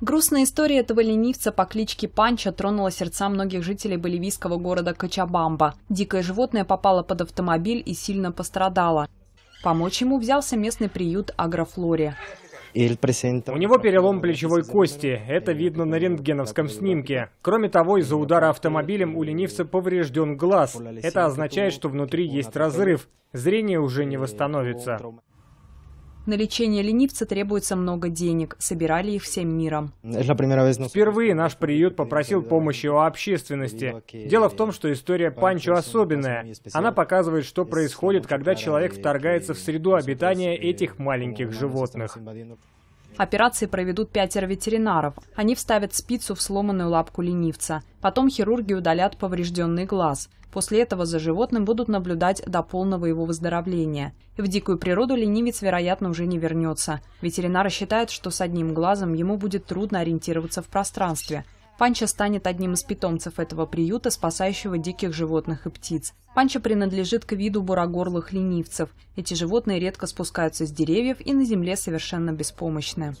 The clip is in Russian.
Грустная история этого ленивца по кличке Панча тронула сердца многих жителей боливийского города Качабамба. Дикое животное попало под автомобиль и сильно пострадало. Помочь ему взялся местный приют Агрофлори. У него перелом плечевой кости. Это видно на рентгеновском снимке. Кроме того, из-за удара автомобилем у ленивца поврежден глаз. Это означает, что внутри есть разрыв. Зрение уже не восстановится. На лечение ленивца требуется много денег. Собирали их всем миром. Впервые наш приют попросил помощи у общественности. Дело в том, что история Панчо особенная. Она показывает, что происходит, когда человек вторгается в среду обитания этих маленьких животных. Операции проведут пятеро ветеринаров. Они вставят спицу в сломанную лапку ленивца. Потом хирурги удалят поврежденный глаз. После этого за животным будут наблюдать до полного его выздоровления. В дикую природу ленивец, вероятно, уже не вернется. Ветеринары считают, что с одним глазом ему будет трудно ориентироваться в пространстве – Панча станет одним из питомцев этого приюта, спасающего диких животных и птиц. Панча принадлежит к виду бурогорлых ленивцев. Эти животные редко спускаются с деревьев и на земле совершенно беспомощны.